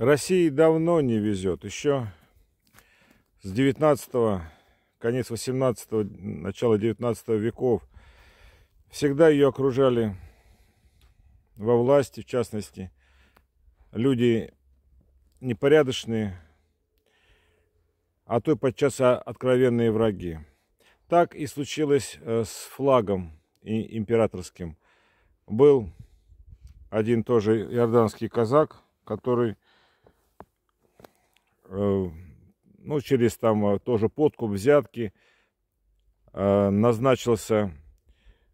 России давно не везет. Еще с 19 конец 18 начало 19 веков всегда ее окружали во власти, в частности, люди непорядочные, а то и подчас откровенные враги. Так и случилось э, с флагом императорским. Был один тоже иорданский казак, который Э, ну, через там э, тоже подкуп, взятки, э, назначился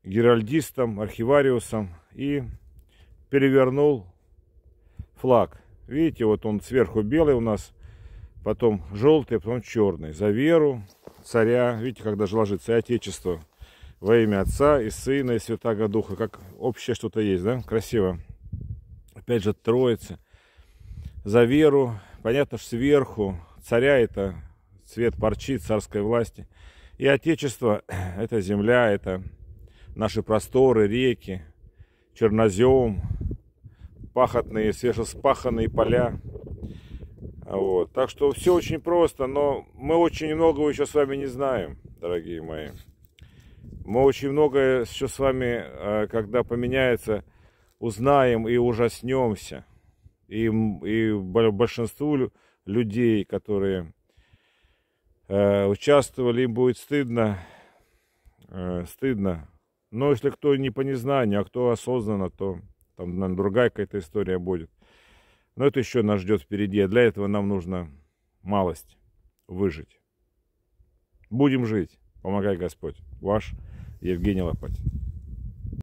геральдистом, архивариусом и перевернул флаг. Видите, вот он сверху белый у нас, потом желтый, потом черный. За веру царя, видите, как даже ложится, и отечество. Во имя Отца и Сына и Святаго Духа. Как общее что-то есть, да? Красиво. Опять же, Троица. За веру, понятно, что сверху царя это цвет парчи царской власти. И отечество – это земля, это наши просторы, реки, чернозем, пахотные, свежеспаханные поля. Вот. Так что все очень просто, но мы очень многого еще с вами не знаем, дорогие мои. Мы очень многое еще с вами, э, когда поменяется, узнаем и ужаснемся. И, и большинству людей, которые э, участвовали, им будет стыдно, э, стыдно. Но если кто не по незнанию, а кто осознанно, то там, наверное, другая какая-то история будет. Но это еще нас ждет впереди, а для этого нам нужно малость выжить. Будем жить. Помогай Господь. Ваш Евгений Лопатин.